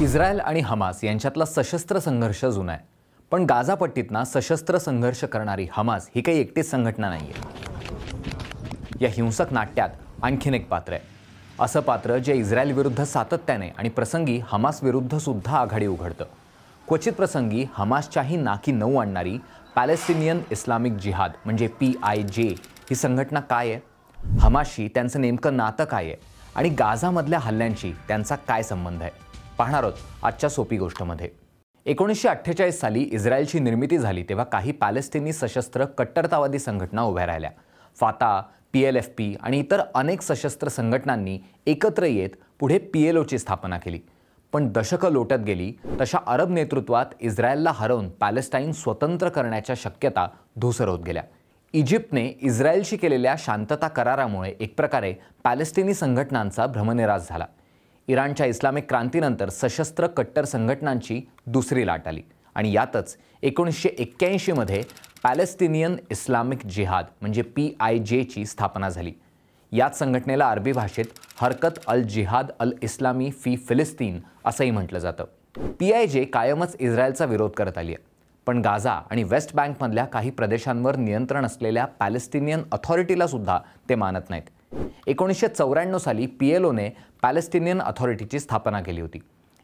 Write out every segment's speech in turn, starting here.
Israel आणि Hamas यांच्यातला सशस्त्र संघर्ष जुना आहे पण गाझापट्टीतना सशस्त्र संघर्ष करणारी हमास ही काही एकटीच संघटना नाही आहे या हिंसक नाट्यात आणखीन एक पात्र आहे असं पात्र जे इस्रायलविरुद्ध सातत्याने आणि प्रसंगी हमास सुद्धा आघाडी उघडतं क्वचित प्रसंगी हमासच्याही नाकी नऊ आणणारी पॅलेस्टिनियन इस्लामिक जिहाद म्हणजे पी आय जे ही संघटना काय आहे हमाशी त्यांचं नेमकं नातं काय आहे आणि गाझामधल्या हल्ल्यांशी त्यांचा काय संबंध आहे पाहणार आहोत आजच्या सोपी गोष्टमध्ये एकोणीसशे अठ्ठेचाळीस साली इस्रायलची निर्मिती झाली तेव्हा काही पॅलेस्टिनी सशस्त्र कट्टरतावादी संघटना उभ्या राहिल्या Fatah P L F P आणि इतर अनेक सशस्त्र संघटनांनी एकत्र येत पुढे पी एल ओची स्थापना केली पण दशकं लोटत गेली तशा अरब नेतृत्वात इस्रायलला हरवून पॅलेस्टाईन स्वतंत्र करण्याच्या शक्यता धुसर होत गेल्या इजिप्तने इस्रायलशी केलेल्या शांतता करारामुळे एक प्रकारे पॅलेस्टिनी संघटनांचा भ्रमनिरास झाला इराणच्या इस्लामिक क्रांतीनंतर सशस्त्र कट्टर संघटनांची दुसरी लाट आली आणि यातच एकोणीसशे एक्क्याऐंशीमध्ये पॅलेस्टिनियन इस्लामिक जिहाद म्हणजे पी आय जेची स्थापना झाली याच संघटनेला अरबी भाषेत हरकत अल जिहाद अल इस्लामी फी फिलिस्तीन असंही म्हटलं जातं पी आय जे कायमच इस्रायलचा विरोध करत आली आहे पण गाझा आणि वेस्ट बँकमधल्या काही प्रदेशांवर नियंत्रण असलेल्या पॅलेस्टिनियन अथॉरिटीलासुद्धा ते मानत नाहीत एकोणीसशे चौऱ्याण्णव साली पी एल ओने पॅलेस्टिनियन अथॉरिटीची स्थापना केली होती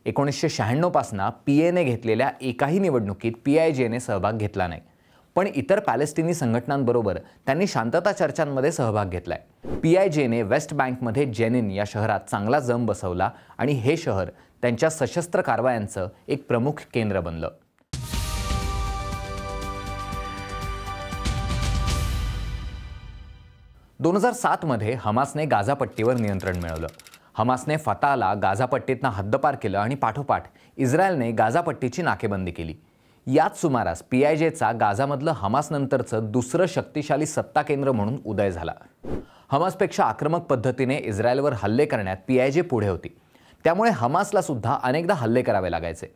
एकोणीसशे शहाण्णवपासून पी एने घेतलेल्या एकाही निवडणुकीत पी आय जेने सहभाग घेतला नाही पण इतर पॅलेस्टिनी संघटनांबरोबर त्यांनी शांतता चर्चांमध्ये सहभाग घेतला पी आय जेने वेस्ट बँकमध्ये जेनिन या शहरात चांगला जम बसवला आणि हे शहर त्यांच्या सशस्त्र कारवायांचं एक प्रमुख केंद्र बनलं दोन हजार सातमध्ये हमासने गाझापट्टीवर नियंत्रण मिळवलं हमासने फताला गाझापट्टीतनं हद्दपार केलं आणि पाठोपाठ इस्रायलने गाझापट्टीची नाकेबंदी केली याच सुमारास पी आय जेचा गाझामधलं हमासनंतरचं दुसरं शक्तिशाली सत्ता केंद्र म्हणून उदय झाला हमासपेक्षा आक्रमक पद्धतीने इस्रायलवर हल्ले करण्यात पी आय जे पुढे होती त्यामुळे हमासला सुद्धा अनेकदा हल्ले करावे लागायचे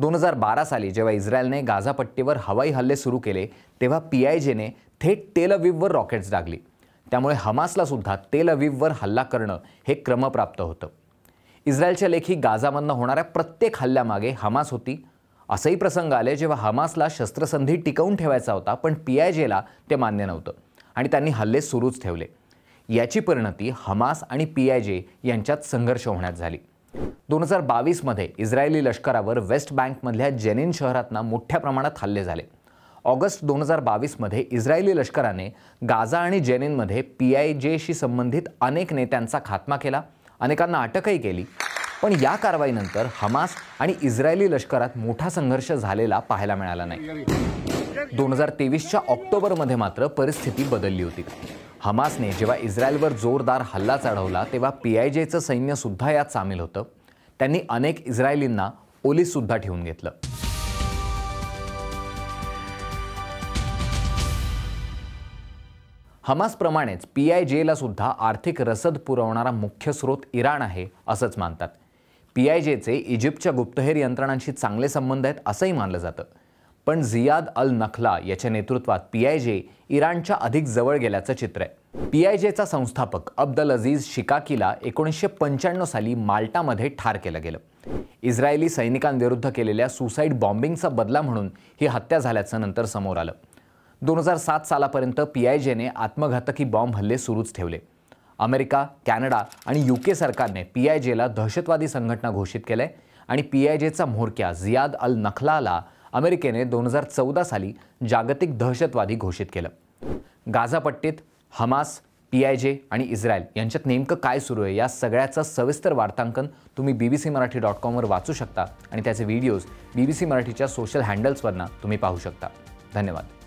दोन हजार बारा साली जेव्हा इस्रायलने गाझापट्टीवर हवाई हल्ले सुरू केले तेव्हा पी आय जेने थेट तेलविववर रॉकेट्स डागली त्यामुळे हमासला सुद्धा तेल अवीववर हल्ला करणं हे क्रमप्राप्त होतं इस्रायलच्या लेखी गाझामधनं होणाऱ्या प्रत्येक हल्ल्यामागे हमास होती असंही प्रसंग आले जेव्हा हमासला शस्त्रसंधी टिकवून ठेवायचा होता पण पी आय जेला ते मान्य नव्हतं आणि त्यांनी हल्ले सुरूच ठेवले याची परिणती हमास आणि पी आय जे यांच्यात संघर्ष होण्यात झाली दोन हजार बावीसमध्ये इस्रायली लष्करावर वेस्ट बँकमधल्या जेनिन शहरातना मोठ्या प्रमाणात हल्ले झाले ऑगस्ट दोन हजार बावीसमध्ये इस्रायली लष्कराने गाझा आणि जेनिनमध्ये पी आय जेशी संबंधित अनेक नेत्यांचा खात्मा केला अनेकांना अटकही केली पण या कारवाईनंतर हमास आणि इस्रायली लष्करात मोठा संघर्ष झालेला पाहायला मिळाला नाही दोन हजार तेवीसच्या ऑक्टोबरमध्ये मात्र परिस्थिती बदलली होती हमासने जेव्हा इस्रायलवर जोरदार हल्ला चढवला तेव्हा पी आय जेचं सैन्यसुद्धा यात सामील होतं त्यांनी अनेक इस्रायलींना सुद्धा ठेवून घेतलं हमासप्रमाणेच पी आय जेला सुद्धा आर्थिक रसद पुरवणारा मुख्य स्रोत इराण आहे असंच मानतात पी आय जेचे इजिप्तच्या गुप्तहेर यंत्रणांशी चांगले संबंध आहेत असंही मानलं जातं पण झियाद अल नखला याच्या नेतृत्वात पी आय जे इराणच्या अधिक जवळ गेल्याचं चित्र आहे पी आय जेचा संस्थापक अब्दल अजीज शिकाकीला एकोणीसशे पंच्याण्णव साली माल्टामध्ये ठार केलं गेलं इस्रायली सैनिकांविरुद्ध केलेल्या सुसाईड बॉम्बिंगचा बदला म्हणून ही हत्या झाल्याचं नंतर समोर आलं दोन हजार सात सालापर्यंत पी आय जेने आत्मघातकी बॉम्ब हल्ले सुरूच ठेवले अमेरिका कॅनडा आणि यू के सरकारने पी आय जेला दहशतवादी संघटना घोषित केलं आहे आणि पी आय जेचा म्होरक्या झियाद अल नखलाला अमेरिकेने दोन हजार चौदा साली जागतिक दहशतवादी घोषित केलं गाझापट्टीत हमास पी आय जे आणि इस्रायल यांच्यात नेमकं काय सुरू आहे या सगळ्याचं सविस्तर वार्तांकन तुम्ही B B C Marathi dot कॉमवर वाचू शकता आणि त्याचे व्हिडिओज बी बी सी मराठीच्या सोशल हँडल्सवरना तुम्ही पाहू शकता धन्यवाद